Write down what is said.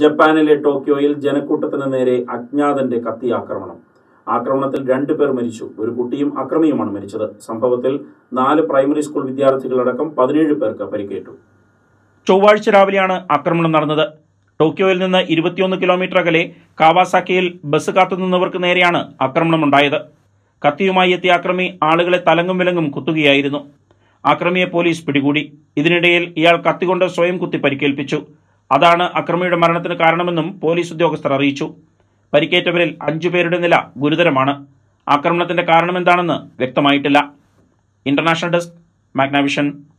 ജപ്പാനിലെ ടോക്കിയോയിൽ ജനക്കൂട്ടത്തിന് നേരെ അജ്ഞാതന്റെ കത്തി ആക്രമണം ആക്രമണത്തിൽ രണ്ടു പേർ മരിച്ചു ഒരു കുട്ടിയും അക്രമിയുമാണ് മരിച്ചത് സംഭവത്തിൽ നാല് പ്രൈമറി സ്കൂൾ വിദ്യാർത്ഥികളടക്കം പതിനേഴ് പേർക്ക് പരിക്കേറ്റു ചൊവ്വാഴ്ച രാവിലെയാണ് ആക്രമണം നടന്നത് ടോക്കിയോയിൽ നിന്ന് ഇരുപത്തിയൊന്ന് കിലോമീറ്റർ അകലെ കാവാസാക്കിയിൽ ബസ് കാത്തുനിന്നവർക്ക് നേരെയാണ് ഉണ്ടായത് കത്തിയുമായി എത്തിയ ആക്രമി ആളുകളെ തലങ്ങും വിലങ്ങും കുത്തുകയായിരുന്നു ആക്രമിയെ പോലീസ് പിടികൂടി ഇതിനിടയിൽ ഇയാൾ കത്തികൊണ്ട് സ്വയം കുത്തി പരിക്കേൽപ്പിച്ചു അതാണ് അക്രമിയുടെ മരണത്തിന് കാരണമെന്നും പോലീസ് ഉദ്യോഗസ്ഥർ അറിയിച്ചു പരിക്കേറ്റവരിൽ അഞ്ചുപേരുടെ നില ഗുരുതരമാണ് ആക്രമണത്തിന്റെ കാരണമെന്താണെന്ന് വ്യക്തമായിട്ടില്ല ഇന്റർനാഷണൽ ഡെസ്ക് മാഗ്നാവിഷൻ